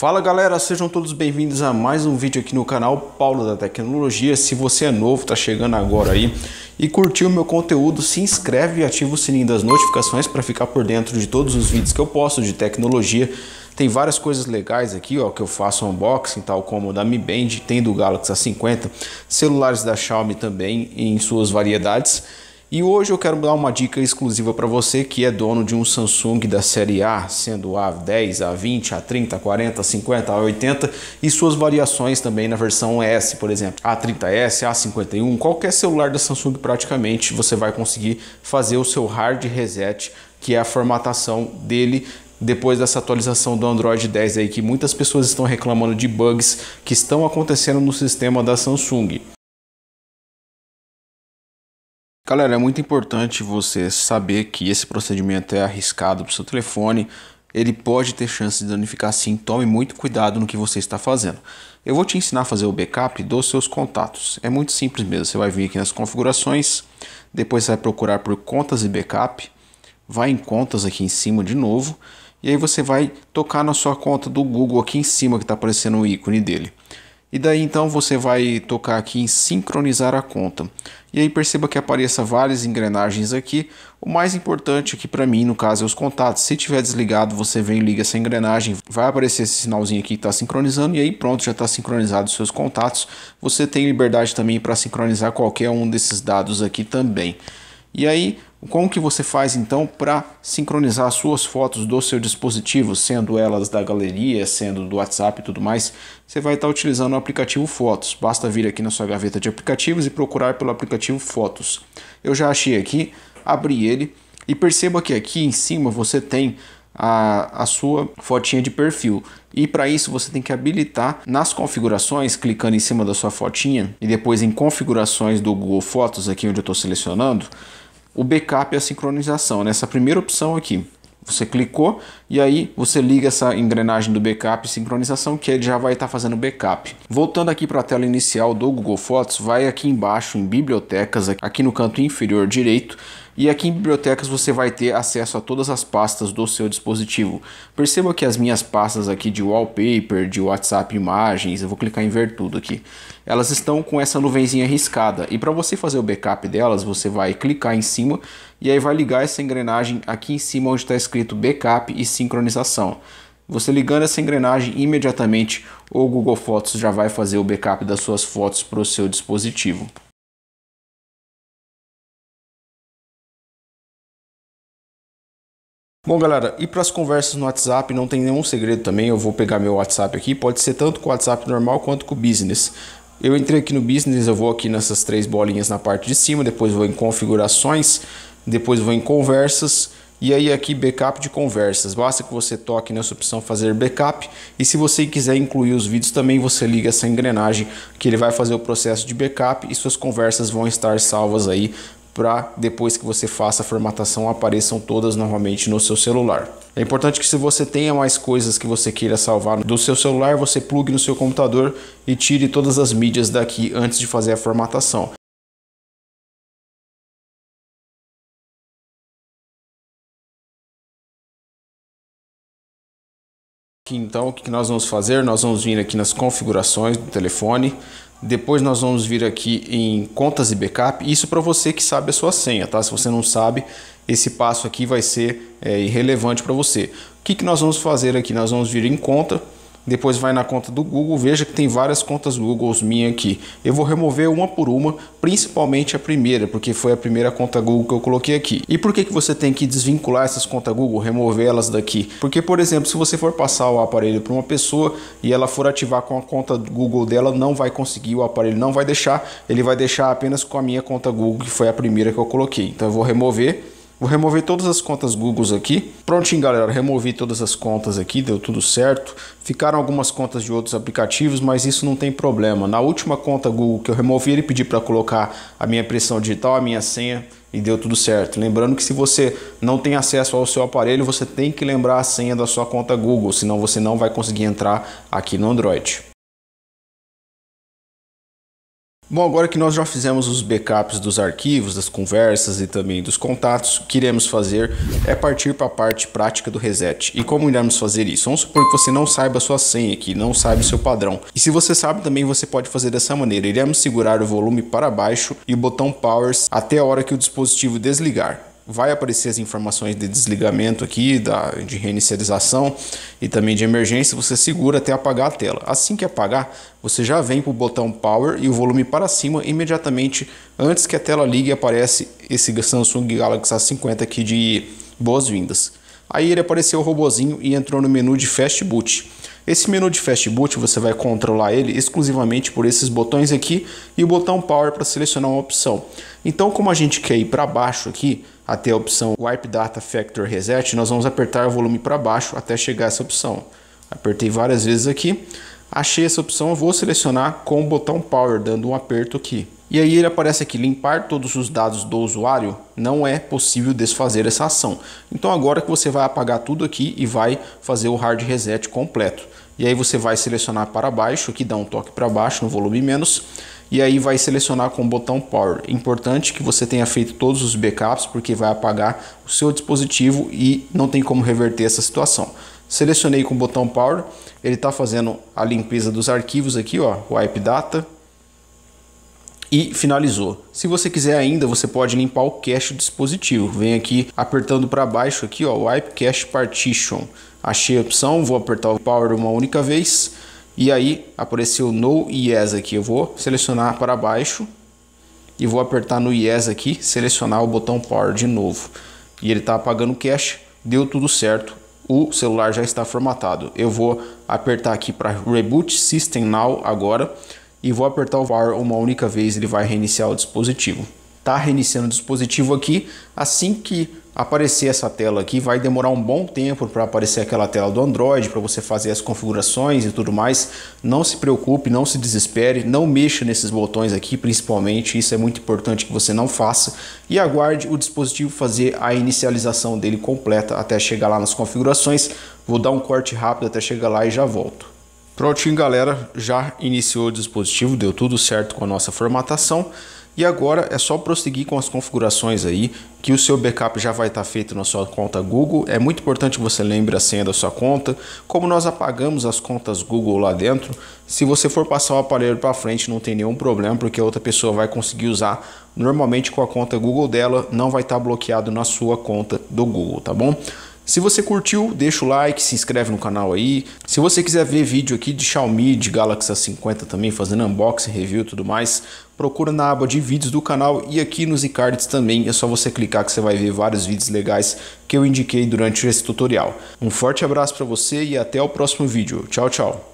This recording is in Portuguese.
Fala galera, sejam todos bem-vindos a mais um vídeo aqui no canal Paulo da Tecnologia. Se você é novo, tá chegando agora aí e curtiu meu conteúdo, se inscreve e ativa o sininho das notificações para ficar por dentro de todos os vídeos que eu posto de tecnologia. Tem várias coisas legais aqui, ó, que eu faço unboxing, tal como da Mi Band, tem do Galaxy A50, celulares da Xiaomi também em suas variedades. E hoje eu quero dar uma dica exclusiva para você que é dono de um Samsung da série A, sendo A10, A20, A30, A40, A50, A80 e suas variações também na versão S, por exemplo, A30S, A51, qualquer celular da Samsung praticamente você vai conseguir fazer o seu hard reset, que é a formatação dele depois dessa atualização do Android 10 aí que muitas pessoas estão reclamando de bugs que estão acontecendo no sistema da Samsung. Galera, é muito importante você saber que esse procedimento é arriscado para o seu telefone. Ele pode ter chance de danificar sim, tome muito cuidado no que você está fazendo. Eu vou te ensinar a fazer o backup dos seus contatos. É muito simples mesmo. Você vai vir aqui nas configurações, depois você vai procurar por contas e backup, vai em contas aqui em cima de novo, e aí você vai tocar na sua conta do Google aqui em cima que está aparecendo o ícone dele. E daí então você vai tocar aqui em sincronizar a conta. E aí perceba que apareça várias engrenagens aqui. O mais importante aqui para mim, no caso, é os contatos. Se tiver desligado, você vem e liga essa engrenagem. Vai aparecer esse sinalzinho aqui que está sincronizando. E aí pronto, já está sincronizado os seus contatos. Você tem liberdade também para sincronizar qualquer um desses dados aqui também. E aí como que você faz então para sincronizar suas fotos do seu dispositivo, sendo elas da galeria, sendo do WhatsApp e tudo mais? Você vai estar tá utilizando o aplicativo Fotos. Basta vir aqui na sua gaveta de aplicativos e procurar pelo aplicativo Fotos. Eu já achei aqui, abri ele e perceba que aqui em cima você tem a, a sua fotinha de perfil. E para isso você tem que habilitar nas configurações, clicando em cima da sua fotinha e depois em configurações do Google Fotos, aqui onde eu estou selecionando o backup e a sincronização, nessa né? primeira opção aqui. Você clicou e aí você liga essa engrenagem do backup e sincronização que ele já vai estar tá fazendo backup. Voltando aqui para a tela inicial do Google Fotos, vai aqui embaixo em bibliotecas, aqui no canto inferior direito, e aqui em bibliotecas você vai ter acesso a todas as pastas do seu dispositivo. Perceba que as minhas pastas aqui de wallpaper, de WhatsApp imagens, eu vou clicar em ver tudo aqui. Elas estão com essa nuvenzinha riscada e para você fazer o backup delas, você vai clicar em cima e aí vai ligar essa engrenagem aqui em cima onde está escrito backup e sincronização. Você ligando essa engrenagem imediatamente, o Google Fotos já vai fazer o backup das suas fotos para o seu dispositivo. Bom, galera, e para as conversas no WhatsApp não tem nenhum segredo também. Eu vou pegar meu WhatsApp aqui, pode ser tanto com o WhatsApp normal quanto com o Business. Eu entrei aqui no Business, eu vou aqui nessas três bolinhas na parte de cima, depois vou em configurações, depois vou em conversas e aí aqui backup de conversas. Basta que você toque nessa opção fazer backup e se você quiser incluir os vídeos também, você liga essa engrenagem que ele vai fazer o processo de backup e suas conversas vão estar salvas aí para depois que você faça a formatação apareçam todas novamente no seu celular. É importante que se você tenha mais coisas que você queira salvar do seu celular, você plugue no seu computador e tire todas as mídias daqui antes de fazer a formatação. Então, o que nós vamos fazer? Nós vamos vir aqui nas configurações do telefone, depois nós vamos vir aqui em contas e backup. Isso para você que sabe a sua senha, tá? Se você não sabe, esse passo aqui vai ser é, irrelevante para você. O que, que nós vamos fazer aqui? Nós vamos vir em conta depois vai na conta do Google, veja que tem várias contas Google minha aqui. Eu vou remover uma por uma, principalmente a primeira, porque foi a primeira conta Google que eu coloquei aqui. E por que, que você tem que desvincular essas contas Google, remover elas daqui? Porque, por exemplo, se você for passar o aparelho para uma pessoa e ela for ativar com a conta Google dela, não vai conseguir, o aparelho não vai deixar, ele vai deixar apenas com a minha conta Google, que foi a primeira que eu coloquei. Então eu vou remover Vou remover todas as contas Google aqui. Prontinho, galera. Removi todas as contas aqui, deu tudo certo. Ficaram algumas contas de outros aplicativos, mas isso não tem problema. Na última conta Google que eu removi, ele pediu para colocar a minha impressão digital, a minha senha e deu tudo certo. Lembrando que se você não tem acesso ao seu aparelho, você tem que lembrar a senha da sua conta Google, senão você não vai conseguir entrar aqui no Android. Bom, agora que nós já fizemos os backups dos arquivos, das conversas e também dos contatos, o que iremos fazer é partir para a parte prática do reset. E como iremos fazer isso? Vamos supor que você não saiba a sua senha aqui, não saiba o seu padrão. E se você sabe também, você pode fazer dessa maneira. Iremos segurar o volume para baixo e o botão Powers até a hora que o dispositivo desligar vai aparecer as informações de desligamento aqui, da, de reinicialização e também de emergência, você segura até apagar a tela. Assim que apagar, você já vem para o botão Power e o volume para cima imediatamente antes que a tela ligue aparece esse Samsung Galaxy A50 aqui de boas-vindas. Aí ele apareceu o robozinho e entrou no menu de Fast Boot. Esse menu de Fast Boot você vai controlar ele exclusivamente por esses botões aqui e o botão Power para selecionar uma opção. Então, como a gente quer ir para baixo aqui, até a opção Wipe Data Factor Reset, nós vamos apertar o volume para baixo até chegar essa opção. Apertei várias vezes aqui, achei essa opção, vou selecionar com o botão Power, dando um aperto aqui. E aí ele aparece aqui, limpar todos os dados do usuário, não é possível desfazer essa ação. Então agora que você vai apagar tudo aqui e vai fazer o hard reset completo. E aí você vai selecionar para baixo, que dá um toque para baixo no volume menos, e aí vai selecionar com o botão Power. Importante que você tenha feito todos os backups, porque vai apagar o seu dispositivo e não tem como reverter essa situação. Selecionei com o botão Power, ele está fazendo a limpeza dos arquivos aqui, ó, Wipe Data, e finalizou. Se você quiser ainda, você pode limpar o cache do dispositivo. Vem aqui apertando para baixo aqui, ó, Wipe Cache Partition. Achei a opção, vou apertar o Power uma única vez e aí apareceu No Yes aqui. Eu vou selecionar para baixo e vou apertar no Yes aqui, selecionar o botão Power de novo. E ele está apagando o cache, deu tudo certo, o celular já está formatado. Eu vou apertar aqui para Reboot System Now agora e vou apertar o VAR uma única vez, ele vai reiniciar o dispositivo. está reiniciando o dispositivo aqui, assim que aparecer essa tela aqui, vai demorar um bom tempo para aparecer aquela tela do Android, para você fazer as configurações e tudo mais. Não se preocupe, não se desespere, não mexa nesses botões aqui, principalmente, isso é muito importante que você não faça. E aguarde o dispositivo fazer a inicialização dele completa até chegar lá nas configurações. Vou dar um corte rápido até chegar lá e já volto. Prontinho, galera, já iniciou o dispositivo, deu tudo certo com a nossa formatação. E agora é só prosseguir com as configurações aí, que o seu backup já vai estar tá feito na sua conta Google. É muito importante que você lembre a senha da sua conta. Como nós apagamos as contas Google lá dentro, se você for passar o aparelho para frente, não tem nenhum problema, porque a outra pessoa vai conseguir usar normalmente com a conta Google dela, não vai estar tá bloqueado na sua conta do Google, tá bom? Se você curtiu, deixa o like, se inscreve no canal aí. Se você quiser ver vídeo aqui de Xiaomi, de Galaxy A50 também, fazendo unboxing, review e tudo mais, procura na aba de vídeos do canal e aqui nos cards também. É só você clicar que você vai ver vários vídeos legais que eu indiquei durante esse tutorial. Um forte abraço para você e até o próximo vídeo. Tchau, tchau.